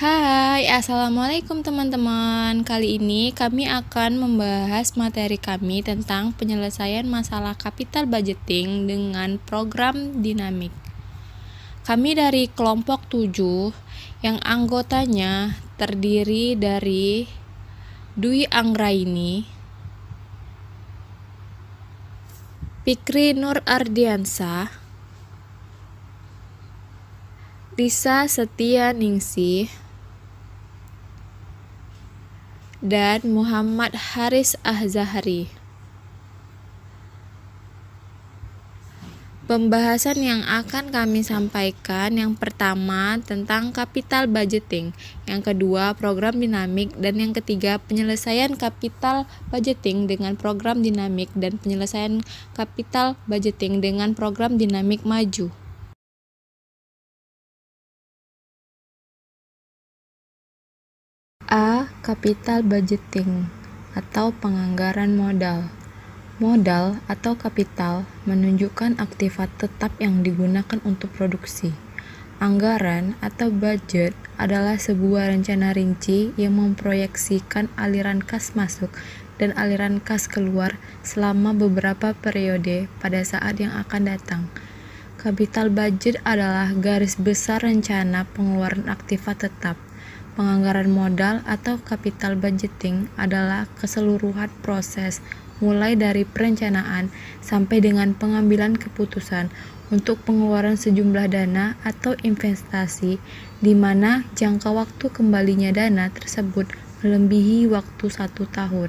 Hai, Assalamualaikum teman-teman Kali ini kami akan membahas materi kami tentang penyelesaian masalah capital budgeting dengan program dinamik Kami dari kelompok 7 yang anggotanya terdiri dari Dwi Anggraini Pikri Nur Ardiansa Risa Setia Ningsih dan Muhammad Haris Ahzahari. Pembahasan yang akan kami sampaikan yang pertama tentang capital budgeting, yang kedua program dinamik, dan yang ketiga penyelesaian capital budgeting dengan program dinamik dan penyelesaian capital budgeting dengan program dinamik maju. Capital budgeting atau penganggaran modal. Modal atau kapital menunjukkan aktiva tetap yang digunakan untuk produksi. Anggaran atau budget adalah sebuah rencana rinci yang memproyeksikan aliran kas masuk dan aliran kas keluar selama beberapa periode pada saat yang akan datang. Kapital budget adalah garis besar rencana pengeluaran aktiva tetap Penganggaran modal atau capital budgeting adalah keseluruhan proses mulai dari perencanaan sampai dengan pengambilan keputusan untuk pengeluaran sejumlah dana atau investasi di mana jangka waktu kembalinya dana tersebut melebihi waktu satu tahun.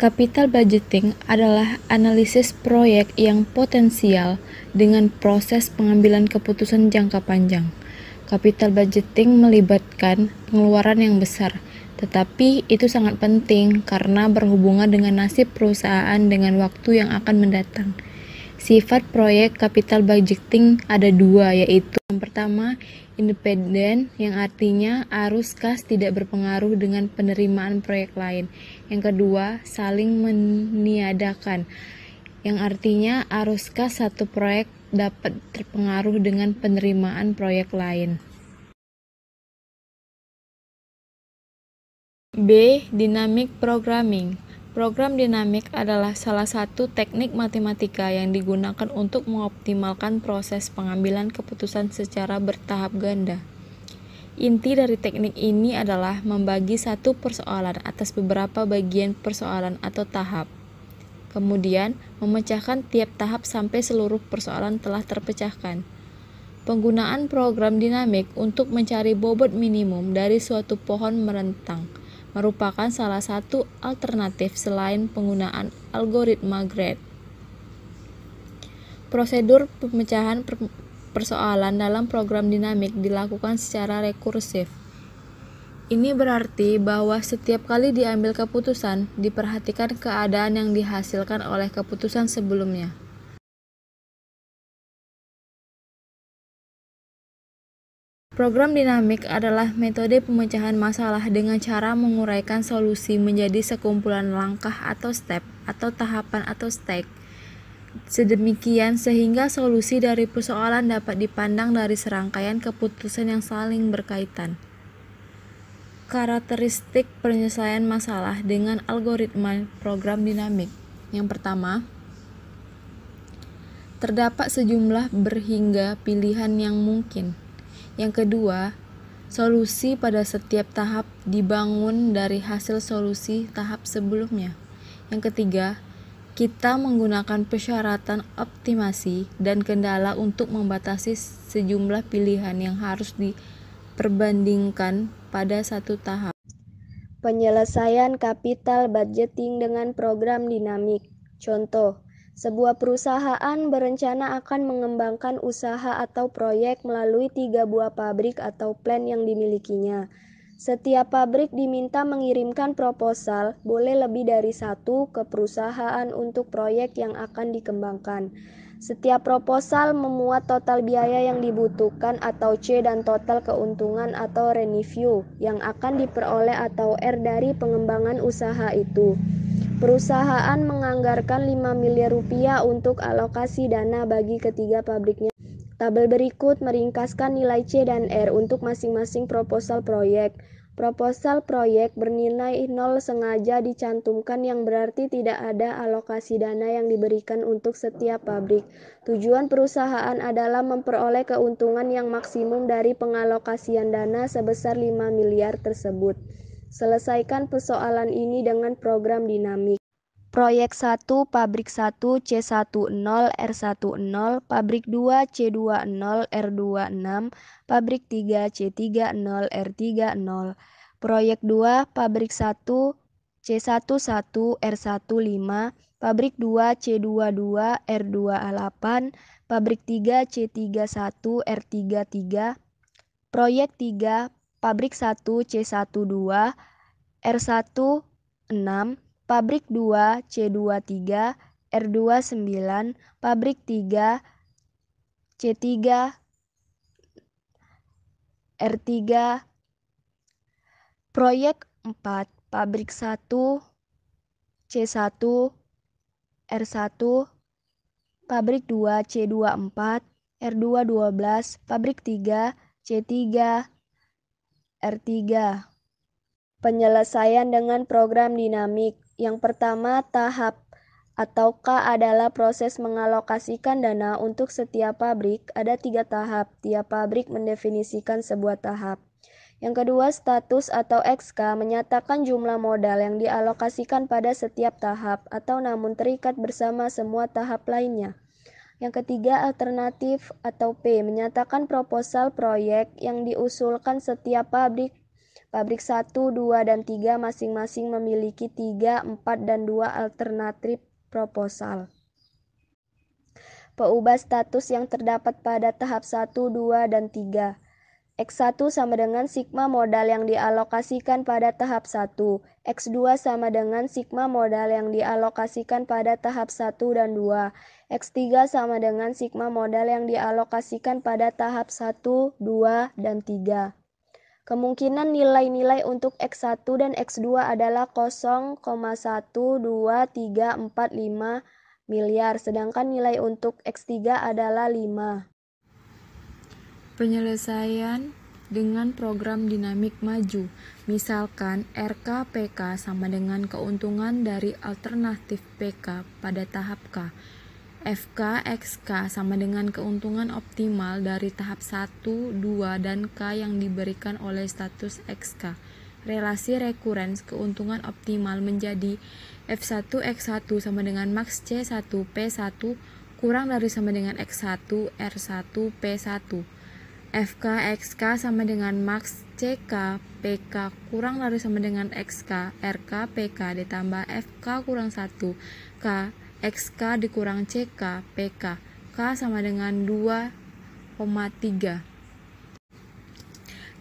Capital budgeting adalah analisis proyek yang potensial dengan proses pengambilan keputusan jangka panjang. Capital budgeting melibatkan pengeluaran yang besar, tetapi itu sangat penting karena berhubungan dengan nasib perusahaan dengan waktu yang akan mendatang. Sifat proyek capital budgeting ada dua, yaitu yang pertama, independen, yang artinya arus kas tidak berpengaruh dengan penerimaan proyek lain. Yang kedua, saling meniadakan, yang artinya arus kas satu proyek dapat terpengaruh dengan penerimaan proyek lain. B. Dynamic Programming Program dinamik adalah salah satu teknik matematika yang digunakan untuk mengoptimalkan proses pengambilan keputusan secara bertahap ganda. Inti dari teknik ini adalah membagi satu persoalan atas beberapa bagian persoalan atau tahap. Kemudian, memecahkan tiap tahap sampai seluruh persoalan telah terpecahkan. Penggunaan program dinamik untuk mencari bobot minimum dari suatu pohon merentang merupakan salah satu alternatif selain penggunaan algoritma grade. Prosedur pemecahan persoalan dalam program dinamik dilakukan secara rekursif ini berarti bahwa setiap kali diambil keputusan, diperhatikan keadaan yang dihasilkan oleh keputusan sebelumnya. Program dinamik adalah metode pemecahan masalah dengan cara menguraikan solusi menjadi sekumpulan langkah atau step atau tahapan atau stake. Sedemikian sehingga solusi dari persoalan dapat dipandang dari serangkaian keputusan yang saling berkaitan karakteristik penyelesaian masalah dengan algoritma program dinamik. Yang pertama, terdapat sejumlah berhingga pilihan yang mungkin. Yang kedua, solusi pada setiap tahap dibangun dari hasil solusi tahap sebelumnya. Yang ketiga, kita menggunakan persyaratan optimasi dan kendala untuk membatasi sejumlah pilihan yang harus di perbandingkan pada satu tahap. Penyelesaian kapital budgeting dengan program dinamik. Contoh, sebuah perusahaan berencana akan mengembangkan usaha atau proyek melalui tiga buah pabrik atau plan yang dimilikinya. Setiap pabrik diminta mengirimkan proposal, boleh lebih dari satu, ke perusahaan untuk proyek yang akan dikembangkan. Setiap proposal memuat total biaya yang dibutuhkan atau C dan total keuntungan atau revenue yang akan diperoleh atau R dari pengembangan usaha itu. Perusahaan menganggarkan 5 miliar rupiah untuk alokasi dana bagi ketiga pabriknya. Tabel berikut meringkaskan nilai C dan R untuk masing-masing proposal proyek. Proposal proyek bernilai nol sengaja dicantumkan yang berarti tidak ada alokasi dana yang diberikan untuk setiap pabrik. Tujuan perusahaan adalah memperoleh keuntungan yang maksimum dari pengalokasian dana sebesar 5 miliar tersebut. Selesaikan persoalan ini dengan program dinamik. Proyek 1 Pabrik 1 C10 R10 Pabrik 2 C20 R26 Pabrik 3 C30 R30 Proyek 2 Pabrik 1 C11 R15 Pabrik 2 C22 R28 Pabrik 3 C31 R33 Proyek 3 Pabrik 1 C12 R16 Pabrik 2 C23 R29, Pabrik 3 C3 R3 Proyek 4 Pabrik 1 C1 R1 Pabrik 2 C24 R212 Pabrik 3 C3 R3 Penyelesaian dengan program dinamik yang pertama, tahap atau K adalah proses mengalokasikan dana untuk setiap pabrik. Ada tiga tahap. Tiap pabrik mendefinisikan sebuah tahap. Yang kedua, status atau XK menyatakan jumlah modal yang dialokasikan pada setiap tahap atau namun terikat bersama semua tahap lainnya. Yang ketiga, alternatif atau P menyatakan proposal proyek yang diusulkan setiap pabrik Pabrik 1, 2, dan 3 masing-masing memiliki 3, 4, dan 2 alternatif proposal. Peubah status yang terdapat pada tahap 1, 2, dan 3. X1 sama dengan sigma modal yang dialokasikan pada tahap 1. X2 sama dengan sigma modal yang dialokasikan pada tahap 1 dan 2. X3 sama dengan sigma modal yang dialokasikan pada tahap 1, 2, dan 3. Kemungkinan nilai-nilai untuk X1 dan X2 adalah 0,12345 miliar, sedangkan nilai untuk X3 adalah 5. Penyelesaian dengan program dinamik maju, misalkan RKPK sama dengan keuntungan dari alternatif PK pada tahap K, FK, XK sama dengan keuntungan optimal dari tahap 1, 2, dan K yang diberikan oleh status XK. Relasi rekurens keuntungan optimal menjadi F1, X1 sama dengan max C1, P1 kurang dari sama dengan X1, R1, P1. FK, XK sama dengan max CK, PK kurang dari sama dengan XK, RK, PK ditambah FK kurang 1, K, XK dikurang CK, PK. K sama dengan 2,3.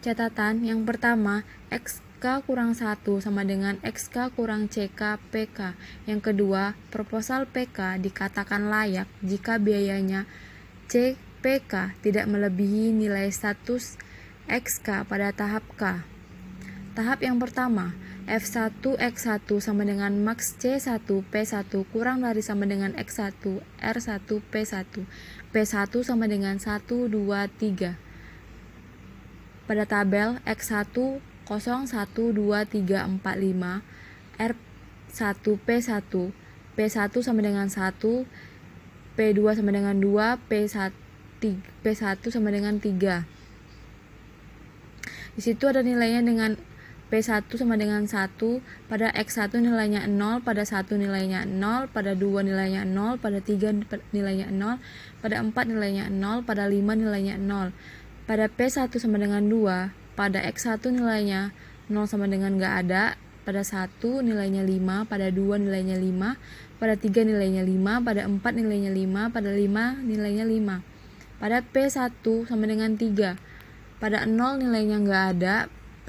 Catatan yang pertama, XK kurang 1 sama dengan XK kurang CK, PK. Yang kedua, proposal PK dikatakan layak jika biayanya CPK tidak melebihi nilai status XK pada tahap K. Tahap yang pertama, F1 X1 sama dengan max C1 P1 kurang dari sama dengan X1 R1 P1. P1 sama dengan 1 2 3. Pada tabel X1 0 1 2 3 4 5 R1 P1 P1 sama dengan 1 P2 sama dengan 2 P1 P1 sama dengan 3 di situ ada nilainya dengan P1 sama dengan 1, pada X1 nilainya 0, pada 1 nilainya 0, pada 2 nilainya 0, pada 3 nilainya 0, pada 4 nilainya 0, pada 5 nilainya 0. Pada P1 sama dengan 2, pada X1 nilainya 0 sama dengan nggak ada, pada 1 nilainya 5, pada 2 nilainya 5, pada 3 nilainya 5, pada 4 nilainya 5, pada 5 nilainya 5. Pada P1 sama dengan 3, pada 0 nilainya nggak ada,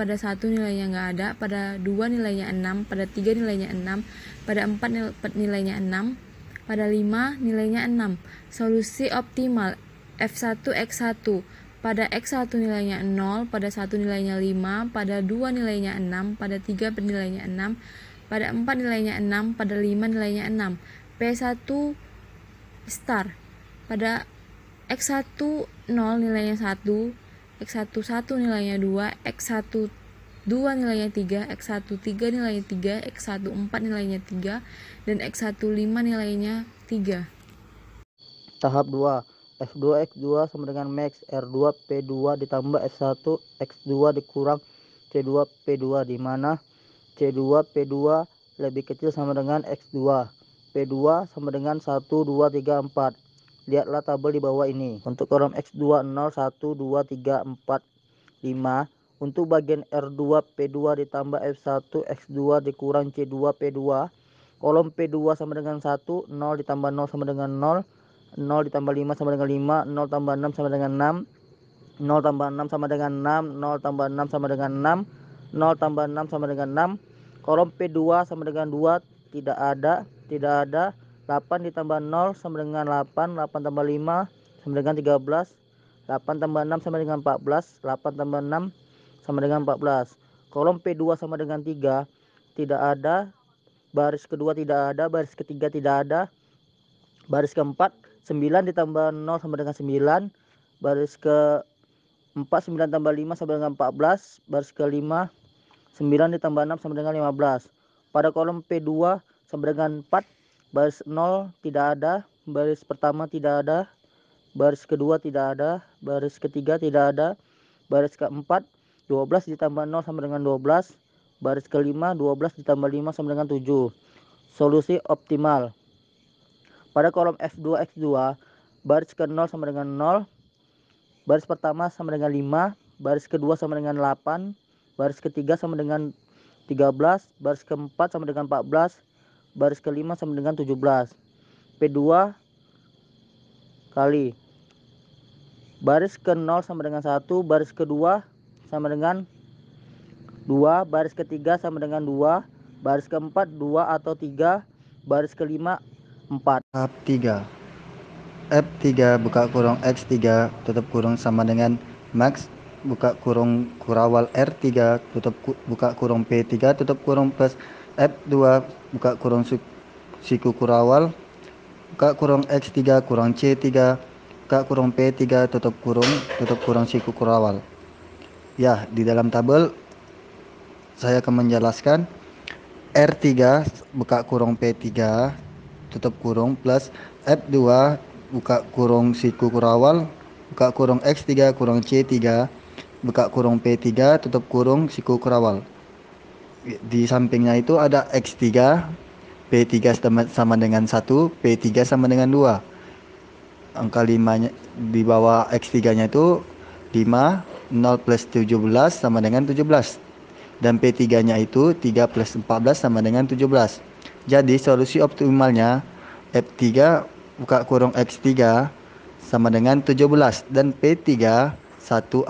pada satu nilainya nggak ada, pada dua nilainya 6, pada tiga nilainya 6, pada empat nilainya 6, pada lima nilainya 6. Solusi optimal F1 X1 pada X1 nilainya 0, pada 1 nilainya 5, pada 2 nilainya 6, pada 3 nilainya 6, pada 4 nilainya 6, pada 5 nilainya 6. P1 star pada X1 0 nilainya 1, X11 nilainya 2, X12 nilainya 3, X13 nilainya 3, X14 nilainya 3, dan X15 nilainya 3. Tahap 2, F2 X2 sama dengan max R2 P2 ditambah F1 X2 dikurang C2 P2 di mana C2 P2 lebih kecil sama dengan X2. P2 sama dengan 1, 2, 3, 4. Lihatlah tabel di bawah ini. Untuk kolom X2 0 1 2 3 4 5 untuk bagian R2 P2 ditambah F1 X2 dikurang C2 P2 kolom P2 sama dengan 1 0 ditambah 0 sama dengan 0 0 ditambah 5 sama dengan 5 0 tambah 6 sama dengan 6 0 tambah 6 sama dengan 6 0 tambah 6 sama dengan 6 0 tambah 6 sama dengan 6 kolom P2 sama dengan 2 tidak ada tidak ada 8 ditambah 0 sama dengan 8 8 tambah 5 sama dengan 13 8 tambah 6 sama dengan 14 8 tambah 6 sama dengan 14 kolom P2 sama dengan 3 tidak ada baris kedua tidak ada baris ketiga tidak ada baris keempat 9 ditambah 0 sama dengan 9 baris ke 4 9 tambah 5 sama dengan 14 baris ke 5 9 ditambah 6 sama dengan 15 pada kolom P2 sama dengan 4 baris 0 tidak ada, baris pertama tidak ada, baris kedua tidak ada, baris ketiga tidak ada, baris keempat 12 ditambah 0 sama dengan 12, baris kelima 12 ditambah 5 sama dengan 7. Solusi optimal. Pada kolom F2X2, baris ke 0 sama dengan 0, baris pertama sama dengan 5, baris kedua sama dengan 8, baris ketiga sama dengan 13, baris keempat sama dengan 14, baris kelima sama dengan 17 P2 kali baris ke 0 sama dengan 1 baris ke 2 sama dengan 2 baris ke 3 sama dengan 2 baris ke 4 2 atau 3 baris ke 5 4 f 3 F3 buka kurung X3 tutup kurung sama dengan max buka kurung kurawal R3 tutup buka kurung P3 tutup kurung plus F 2 buka kurung siku kurawal buka kurung X 3 kurang C 3 buka kurung P 3 tutup kurung tutup kurung siku kurawal ya di dalam tabel saya akan menjelaskan R3 buka kurung P3 tutup kurung plus F2 buka kurung siku kurawal buka kurung X3 kurung C3 buka kurung P3 tutup kurung siku kurawal di sampingnya itu ada X3 P3 sama dengan 1 P3 sama dengan 2 angka 5 nya, di bawah X3 nya itu 5 0 plus 17 sama dengan 17 dan P3 nya itu 3 plus 14 sama dengan 17 jadi solusi optimalnya F3 buka kurung X3 sama dengan 17 dan P3 1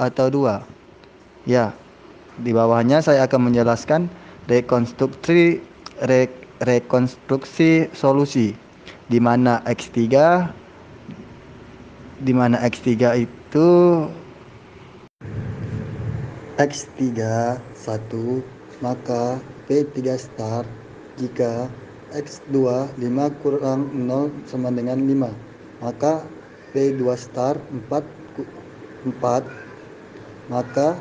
atau 2 ya di bawahnya saya akan menjelaskan rekonstruksi re, rekonstruksi solusi di mana X3 di mana X3 itu X3 1 maka P3 star jika X2 5 kurang 0 sama dengan 5 maka P2 star 4 4 maka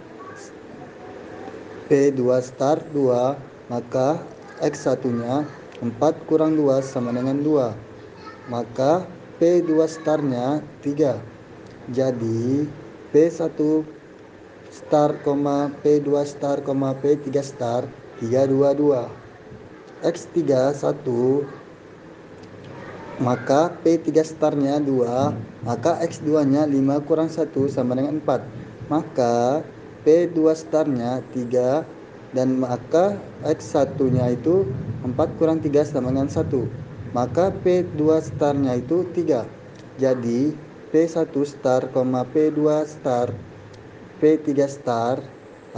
P2 star 2 maka X satunya 4 kurang 2 sama dengan 2 maka P2 starnya 3 jadi P1 star, P2 star, P3 star 322 X3 1 maka P3 starnya 2 maka X2 nya 5 kurang 1 sama dengan 4 maka P2 starnya 3 dan maka X1 nya itu 4 kurang 3 sama dengan 1 maka P2 starnya itu 3 jadi P1 star, P2 star P3 star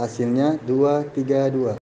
hasilnya 232